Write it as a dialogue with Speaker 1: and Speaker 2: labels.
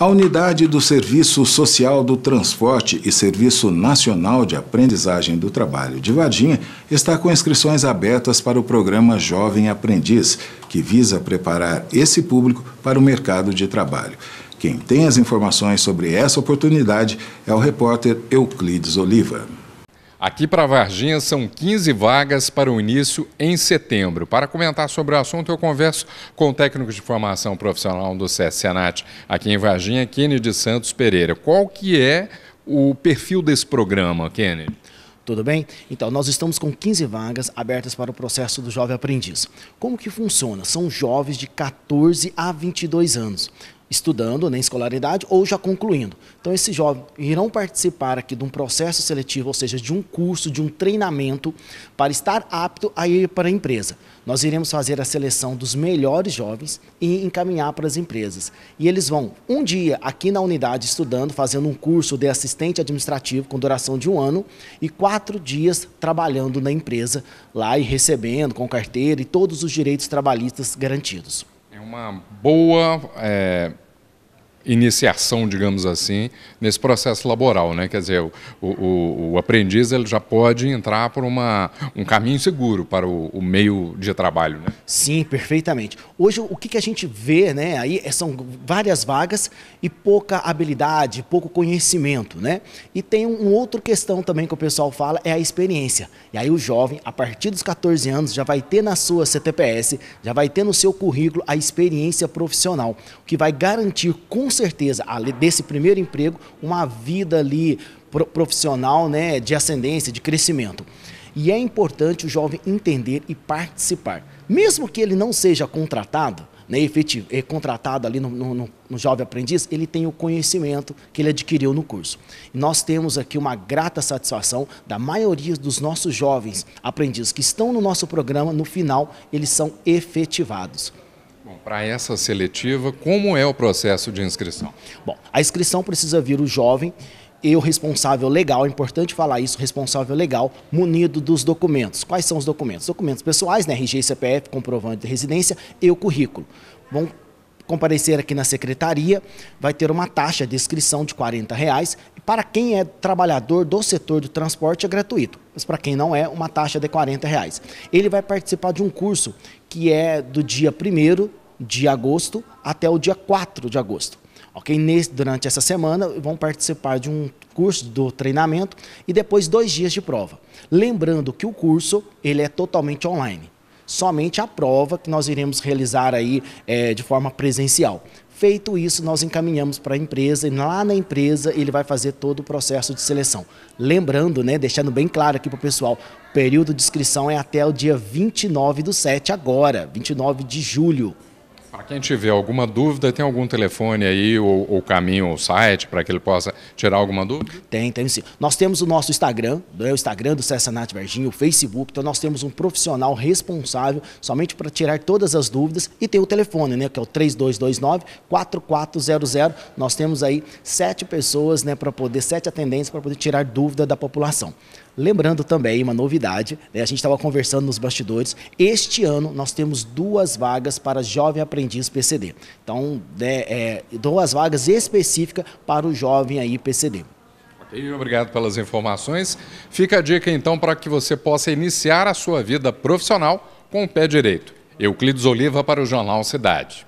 Speaker 1: A unidade do Serviço Social do Transporte e Serviço Nacional de Aprendizagem do Trabalho de Vadinha está com inscrições abertas para o programa Jovem Aprendiz, que visa preparar esse público para o mercado de trabalho. Quem tem as informações sobre essa oportunidade é o repórter Euclides Oliva.
Speaker 2: Aqui para Varginha são 15 vagas para o início em setembro. Para comentar sobre o assunto, eu converso com o técnico de formação profissional do SES aqui em Varginha, Kennedy Santos Pereira. Qual que é o perfil desse programa,
Speaker 1: Kennedy? Tudo bem? Então, nós estamos com 15 vagas abertas para o processo do jovem aprendiz. Como que funciona? São jovens de 14 a 22 anos estudando na escolaridade ou já concluindo. Então, esses jovens irão participar aqui de um processo seletivo, ou seja, de um curso, de um treinamento, para estar apto a ir para a empresa. Nós iremos fazer a seleção dos melhores jovens e encaminhar para as empresas. E eles vão um dia aqui na unidade estudando, fazendo um curso de assistente administrativo com duração de um ano e quatro dias trabalhando na empresa lá e recebendo com carteira e todos os direitos trabalhistas garantidos uma boa é,
Speaker 2: iniciação, digamos assim, nesse processo laboral. Né? Quer dizer, o, o, o aprendiz ele já pode entrar por uma, um caminho seguro para o, o meio de trabalho.
Speaker 1: Né? Sim, perfeitamente. Hoje, o que, que a gente vê né, aí é, são várias vagas e pouca habilidade, pouco conhecimento. Né? E tem uma um outra questão também que o pessoal fala, é a experiência. E aí o jovem, a partir dos 14 anos, já vai ter na sua CTPS, já vai ter no seu currículo a experiência profissional, o que vai garantir, com certeza, desse primeiro emprego, uma vida ali profissional né, de ascendência, de crescimento. E é importante o jovem entender e participar. Mesmo que ele não seja contratado, né, efetivo, é contratado ali no, no, no, jovem aprendiz, ele tem o conhecimento que ele adquiriu no curso. E nós temos aqui uma grata satisfação da maioria dos nossos jovens aprendizes que estão no nosso programa, no final eles são efetivados para essa seletiva, como é o processo de inscrição? Bom, a inscrição precisa vir o jovem e o responsável legal, é importante falar isso, responsável legal, munido dos documentos. Quais são os documentos? Documentos pessoais, né, RG e CPF, comprovante de residência e o currículo. Vão comparecer aqui na secretaria, vai ter uma taxa de inscrição de R$ reais. Para quem é trabalhador do setor do transporte é gratuito, mas para quem não é, uma taxa de R$ reais. Ele vai participar de um curso que é do dia 1 de agosto até o dia 4 de agosto. Ok? Nesse, durante essa semana vão participar de um curso do treinamento e depois dois dias de prova. Lembrando que o curso ele é totalmente online. Somente a prova que nós iremos realizar aí é, de forma presencial. Feito isso, nós encaminhamos para a empresa e lá na empresa ele vai fazer todo o processo de seleção. Lembrando, né, deixando bem claro aqui para o pessoal, o período de inscrição é até o dia 29 do 7 agora, 29 de julho.
Speaker 2: Para quem tiver alguma dúvida, tem algum telefone aí, ou, ou caminho, ou site, para que ele possa tirar alguma dúvida? Tem, tem sim.
Speaker 1: Nós temos o nosso Instagram, né, o Instagram do Cessa Verginho, o Facebook, então nós temos um profissional responsável somente para tirar todas as dúvidas e tem o telefone, né, que é o 3229-4400. Nós temos aí sete pessoas, né, para poder, sete atendentes para poder tirar dúvida da população. Lembrando também uma novidade, né? a gente estava conversando nos bastidores, este ano nós temos duas vagas para jovem aprendiz PCD. Então, né, é, duas vagas específicas para o jovem aí PCD.
Speaker 2: E obrigado pelas informações. Fica a dica então para que você possa iniciar a sua vida profissional com o pé direito. Euclides Oliva para o Jornal Cidade.